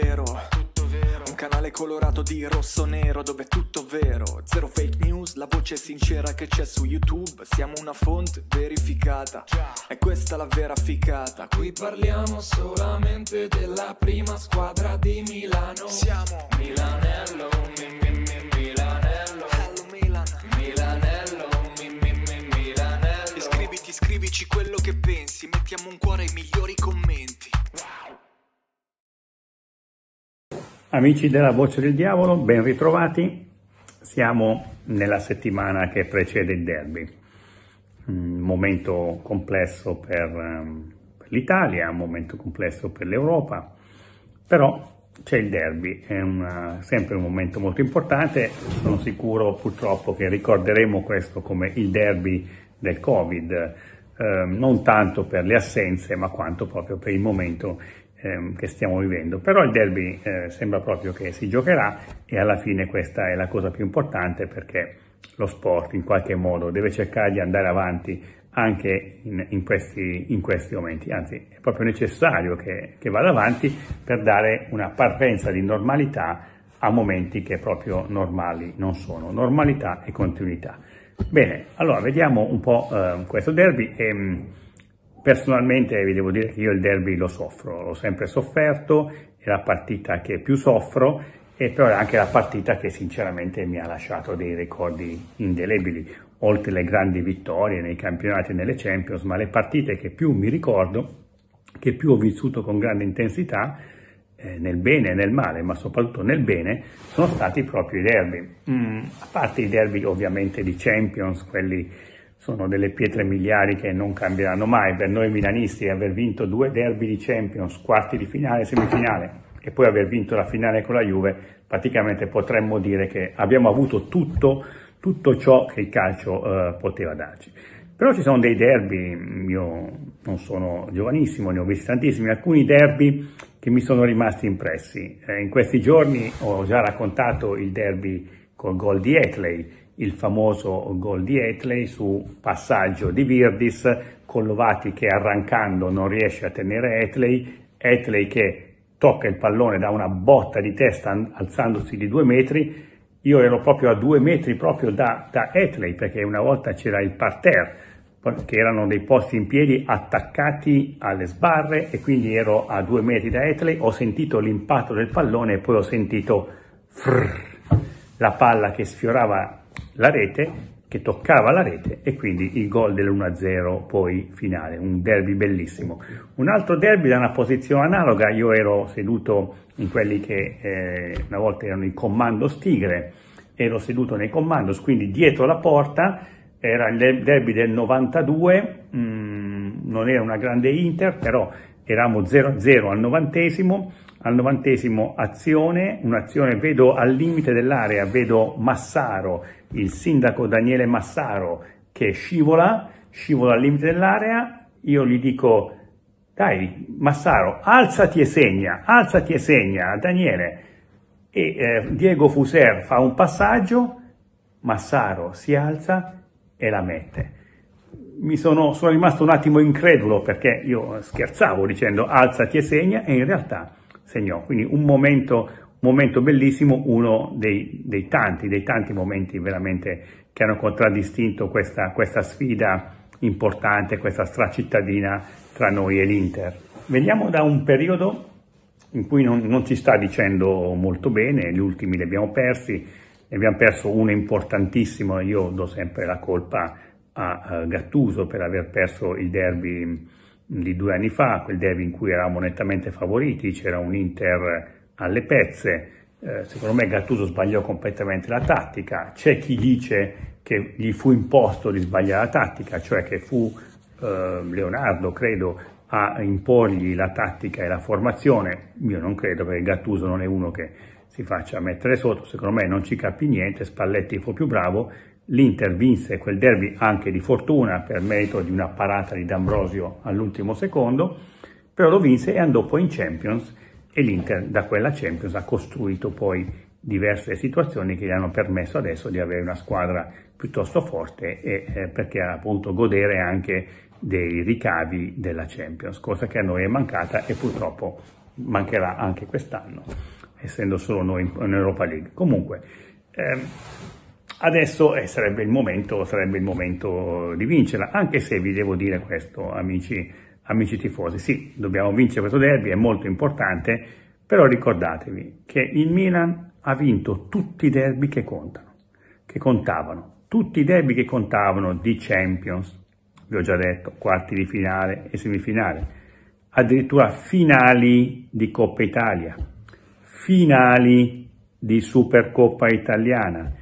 vero. tutto vero. Un canale colorato di rosso-nero dove tutto vero. Zero fake news, la voce sincera che c'è su YouTube. Siamo una fonte verificata. E questa la vera ficata. Qui parliamo solamente della prima squadra di Milano. Siamo Amici della Voce del Diavolo, ben ritrovati. Siamo nella settimana che precede il derby. Un mm, momento complesso per, ehm, per l'Italia, un momento complesso per l'Europa, però c'è il derby, è una, eh, sempre un momento molto importante. Sono sicuro purtroppo che ricorderemo questo come il derby del Covid, eh, non tanto per le assenze, ma quanto proprio per il momento Ehm, che stiamo vivendo. Però il derby eh, sembra proprio che si giocherà e alla fine questa è la cosa più importante perché lo sport in qualche modo deve cercare di andare avanti anche in, in, questi, in questi, momenti, anzi è proprio necessario che, che vada avanti per dare una parvenza di normalità a momenti che proprio normali non sono, normalità e continuità. Bene, allora vediamo un po' eh, questo derby e mm, Personalmente vi devo dire che io il derby lo soffro, l'ho sempre sofferto, è la partita che più soffro e però è anche la partita che sinceramente mi ha lasciato dei ricordi indelebili, oltre le grandi vittorie nei campionati e nelle Champions, ma le partite che più mi ricordo, che più ho vissuto con grande intensità, eh, nel bene e nel male, ma soprattutto nel bene, sono stati proprio i derby. Mm, a parte i derby ovviamente di Champions, quelli sono delle pietre miliari che non cambieranno mai. Per noi milanisti aver vinto due derby di Champions, quarti di finale e semifinale, e poi aver vinto la finale con la Juve, praticamente potremmo dire che abbiamo avuto tutto, tutto ciò che il calcio eh, poteva darci. Però ci sono dei derby, mm, io non sono giovanissimo, ne ho visti tantissimi, alcuni derby che mi sono rimasti impressi. Eh, in questi giorni ho già raccontato il derby col gol di Etley, il famoso gol di Etley su passaggio di Virdis, Collovati che arrancando non riesce a tenere Etley, Etley che tocca il pallone da una botta di testa alzandosi di due metri, io ero proprio a due metri proprio da, da Etley perché una volta c'era il parterre che erano dei posti in piedi attaccati alle sbarre e quindi ero a due metri da Etley, ho sentito l'impatto del pallone e poi ho sentito frrr, la palla che sfiorava la rete che toccava la rete e quindi il gol dell'1-0 poi finale, un derby bellissimo. Un altro derby da una posizione analoga, io ero seduto in quelli che eh, una volta erano i commandos Tigre, ero seduto nei commandos, quindi dietro la porta era il derby del 92, mh, mm, non era una grande Inter, però eravamo 0-0 al novantesimo, al novantesimo azione, un'azione vedo al limite dell'area, vedo Massaro, il sindaco Daniele Massaro che scivola, scivola al limite dell'area, io gli dico dai Massaro alzati e segna, alzati e segna Daniele e eh, Diego Fuser fa un passaggio, Massaro si alza e la mette mi sono, sono rimasto un attimo incredulo perché io scherzavo dicendo alzati e segna e in realtà segnò, quindi un momento, momento bellissimo, uno dei, dei, tanti, dei tanti momenti veramente che hanno contraddistinto questa, questa sfida importante, questa stracittadina tra noi e l'Inter. Veniamo da un periodo in cui non, non ci sta dicendo molto bene, gli ultimi li abbiamo persi, ne abbiamo perso uno importantissimo, io do sempre la colpa a eh, Gattuso per aver perso il derby mm, di due anni fa, quel derby in cui eravamo nettamente favoriti, c'era un Inter alle pezze, eh, secondo me Gattuso sbagliò completamente la tattica, c'è chi dice che gli fu imposto di sbagliare la tattica, cioè che fu eh, Leonardo, credo, a imporgli la tattica e la formazione, io non credo perché Gattuso non è uno che si faccia mettere sotto, secondo me non ci capì niente, Spalletti fu più bravo, L'Inter vinse quel derby anche di fortuna per merito di una parata di D'Ambrosio all'ultimo secondo, però lo vinse e andò poi in Champions e l'Inter da quella Champions ha costruito poi diverse situazioni che gli hanno permesso adesso di avere una squadra piuttosto forte e eh, perché appunto godere anche dei ricavi della Champions, cosa che a noi è mancata e purtroppo mancherà anche quest'anno, essendo solo noi in, in Europa League. Comunque, eh, adesso eh, sarebbe, il momento, sarebbe, il momento, di vincerla, anche se vi devo dire questo, amici, amici tifosi, sì, dobbiamo vincere questo derby, è molto importante, però ricordatevi che il Milan ha vinto tutti i derby che contano, che contavano, tutti i derby che contavano di Champions, vi ho già detto, quarti di finale e semifinale, addirittura finali di Coppa Italia, finali di Supercoppa Italiana,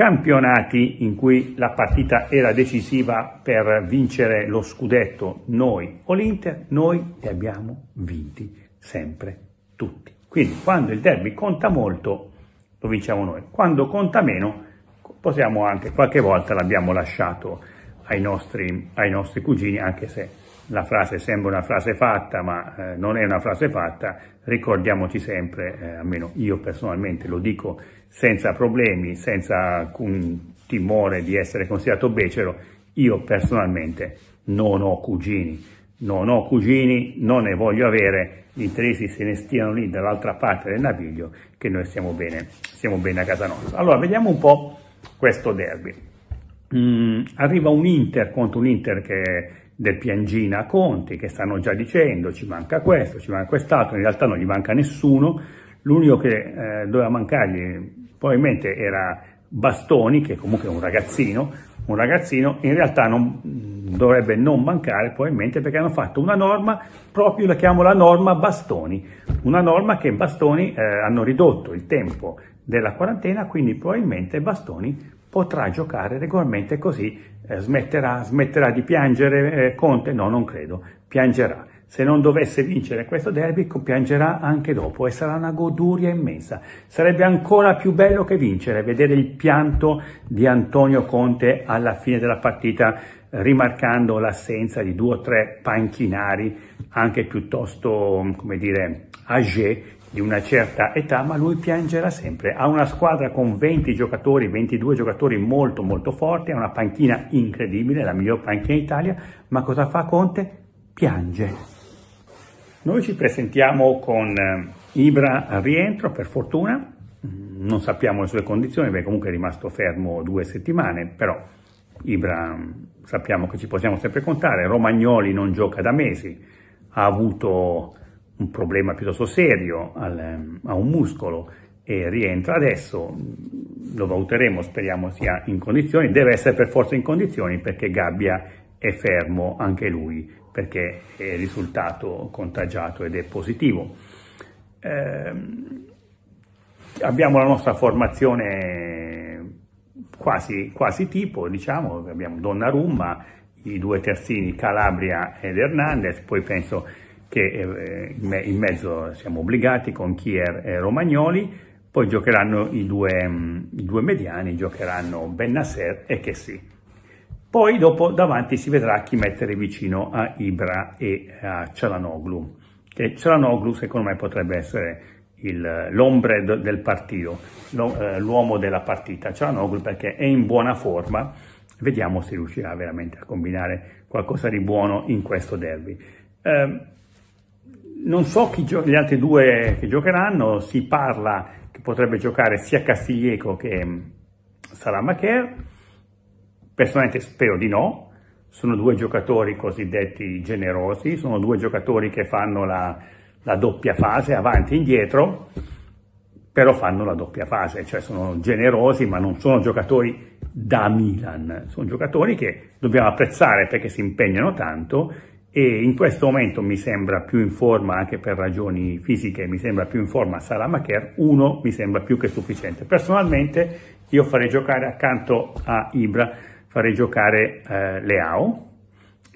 campionati in cui la partita era decisiva per vincere lo scudetto noi o l'Inter, noi li abbiamo vinti sempre tutti. Quindi quando il derby conta molto lo vinciamo noi, quando conta meno possiamo anche qualche volta l'abbiamo lasciato ai nostri, ai nostri cugini anche se la frase sembra una frase fatta, ma eh, non è una frase fatta, ricordiamoci sempre, eh, almeno io personalmente lo dico senza problemi, senza alcun timore di essere considerato becero, io personalmente non ho cugini, non ho cugini, non ne voglio avere, gli interessi se ne stiano lì dall'altra parte del naviglio, che noi stiamo bene, stiamo bene a casa nostra. Allora, vediamo un po' questo derby. Mm, arriva un Inter contro un Inter che del piangina a Conte, che stanno già dicendo ci manca questo, ci manca quest'altro, in realtà non gli manca nessuno, l'unico che eh, doveva mancargli probabilmente era Bastoni, che comunque è un ragazzino, un ragazzino in realtà non, mm, dovrebbe non mancare probabilmente perché hanno fatto una norma, proprio la chiamo la norma Bastoni, una norma che Bastoni eh, hanno ridotto il tempo della quarantena, quindi probabilmente Bastoni potrà giocare regolarmente così eh, smetterà, smetterà, di piangere eh, Conte? No, non credo, piangerà. Se non dovesse vincere questo derby, piangerà anche dopo e sarà una goduria immensa. Sarebbe ancora più bello che vincere, vedere il pianto di Antonio Conte alla fine della partita, rimarcando l'assenza di due o tre panchinari, anche piuttosto, come dire, age di una certa età, ma lui piangerà sempre. Ha una squadra con 20 giocatori, 22 giocatori molto molto forti, ha una panchina incredibile, la miglior panchina d'Italia, ma cosa fa Conte? Piange. Noi ci presentiamo con eh, Ibra al rientro, per fortuna, non sappiamo le sue condizioni, perché comunque è rimasto fermo due settimane, però Ibra mm, sappiamo che ci possiamo sempre contare, Romagnoli non gioca da mesi, ha avuto un problema piuttosto serio al, a un muscolo e rientra adesso, lo valuteremo, speriamo sia in condizioni, deve essere per forza in condizioni perché Gabbia è fermo anche lui perché è risultato contagiato ed è positivo. Eh, abbiamo la nostra formazione quasi, quasi tipo, diciamo, abbiamo Donnarumma, i due terzini Calabria ed Hernandez, poi penso che eh, in mezzo siamo obbligati con Kier e Romagnoli, poi giocheranno i due, mm, i due mediani, giocheranno Nasser e Chessy. Poi dopo davanti si vedrà chi mettere vicino a Ibra e a Cialanoglu, che Cialanoglu secondo me potrebbe essere l'ombre del partito, eh, l'uomo della partita, Cialanoglu perché è in buona forma, vediamo se riuscirà veramente a combinare qualcosa di buono in questo derby. Eh, non so chi gio- gli altri due che giocheranno, si parla che potrebbe giocare sia Castiglieco che mm, Salamaker. personalmente spero di no, sono due giocatori cosiddetti generosi, sono due giocatori che fanno la, la doppia fase avanti e indietro, però fanno la doppia fase, cioè sono generosi ma non sono giocatori da Milan, sono giocatori che dobbiamo apprezzare perché si impegnano tanto e in questo momento mi sembra più in forma, anche per ragioni fisiche, mi sembra più in forma Salamaker, uno mi sembra più che sufficiente. Personalmente io farei giocare accanto a Ibra, farei giocare eh, Leao,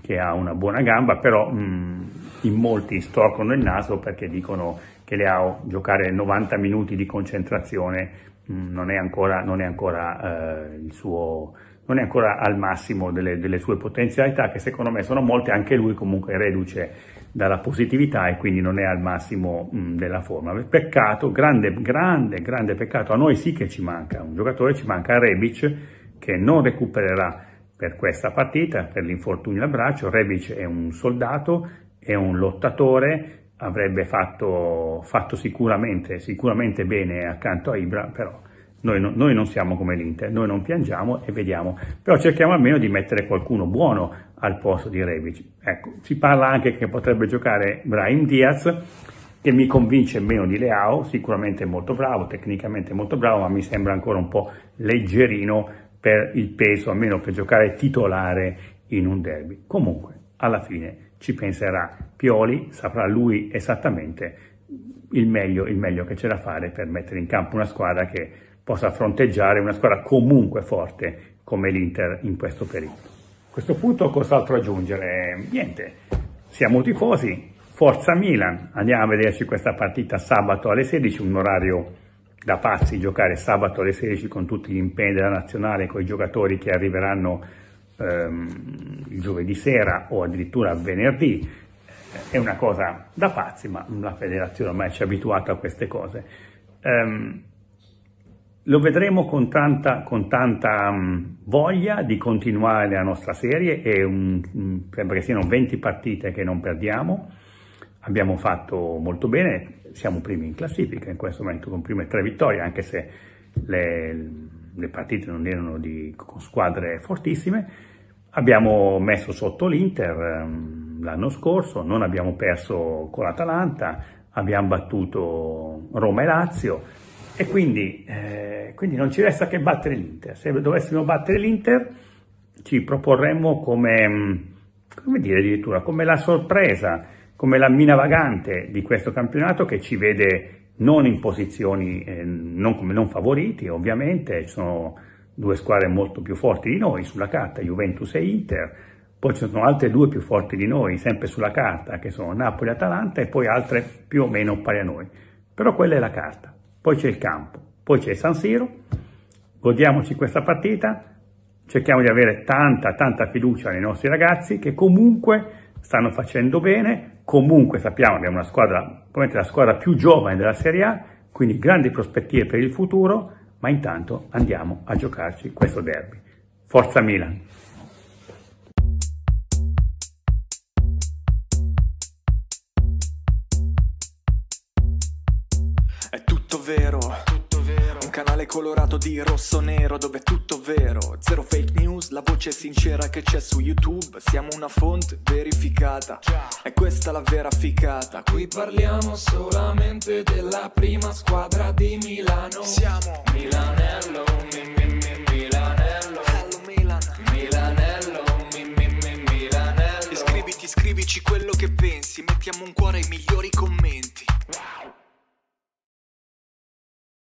che ha una buona gamba, però mh, mm, in molti storcono il naso perché dicono che Leao giocare 90 minuti di concentrazione mh, mm, non è ancora, non è ancora eh, il suo non è ancora al massimo delle, delle, sue potenzialità, che secondo me sono molte, anche lui comunque reduce dalla positività e quindi non è al massimo mh, della forma. Peccato, grande, grande, grande peccato, a noi sì che ci manca, un giocatore ci manca Rebic che non recupererà per questa partita, per l'infortunio al braccio, Rebic è un soldato, è un lottatore, avrebbe fatto, fatto sicuramente, sicuramente bene accanto a Ibra, però noi, no, noi, non siamo come l'Inter, noi non piangiamo e vediamo, però cerchiamo almeno di mettere qualcuno buono al posto di Rebic. Ecco, si parla anche che potrebbe giocare Brian Diaz, che mi convince meno di Leao, sicuramente molto bravo, tecnicamente molto bravo, ma mi sembra ancora un po' leggerino per il peso, almeno per giocare titolare in un derby. Comunque, alla fine ci penserà Pioli, saprà lui esattamente il meglio, il meglio che c'è da fare per mettere in campo una squadra che possa fronteggiare una squadra comunque forte come l'Inter in questo periodo. A questo punto cos'altro aggiungere? Niente, siamo tifosi, forza Milan, andiamo a vederci questa partita sabato alle 16, un orario da pazzi giocare sabato alle 16 con tutti gli impegni della nazionale, con i giocatori che arriveranno ehm, giovedì sera o addirittura venerdì, è una cosa da pazzi, ma la federazione ormai ci è abituata a queste cose. Ehm, lo vedremo con tanta, con tanta um, voglia di continuare la nostra serie, è um, mm, sembra che siano 20 partite che non perdiamo, abbiamo fatto molto bene, siamo primi in classifica in questo momento con prime tre vittorie, anche se le, le partite non erano di, con squadre fortissime, abbiamo messo sotto l'Inter um, l'anno scorso, non abbiamo perso con l'Atalanta, abbiamo battuto Roma e Lazio, e quindi, eh, quindi non ci resta che battere l'Inter. Se dovessimo battere l'Inter ci proporremmo come, come dire addirittura, come la sorpresa, come la mina vagante di questo campionato che ci vede non in posizioni eh, non, non, favoriti, ovviamente, ci sono due squadre molto più forti di noi sulla carta, Juventus e Inter, poi ci sono altre due più forti di noi, sempre sulla carta, che sono Napoli e Atalanta, e poi altre più o meno pari a noi. Però quella è la carta poi c'è il campo, poi c'è San Siro, godiamoci questa partita, cerchiamo di avere tanta tanta fiducia nei nostri ragazzi che comunque stanno facendo bene, comunque sappiamo che abbiamo una squadra, probabilmente la squadra più giovane della Serie A, quindi grandi prospettive per il futuro, ma intanto andiamo a giocarci questo derby. Forza Milan! tutto vero. tutto vero. Un canale colorato di rosso-nero dove è tutto vero. Zero fake news, la voce sincera che c'è su YouTube. Siamo una fonte verificata. Già. E questa la vera ficata. Qui parliamo solamente della prima squadra di Milano. Siamo Milanello, mi, mi, mi, Milanello. Hello, Milan. Milanello, mi, mi, mi, Milanello. Iscriviti, scrivici quello che pensi. Mettiamo un cuore ai migliori commenti. Wow.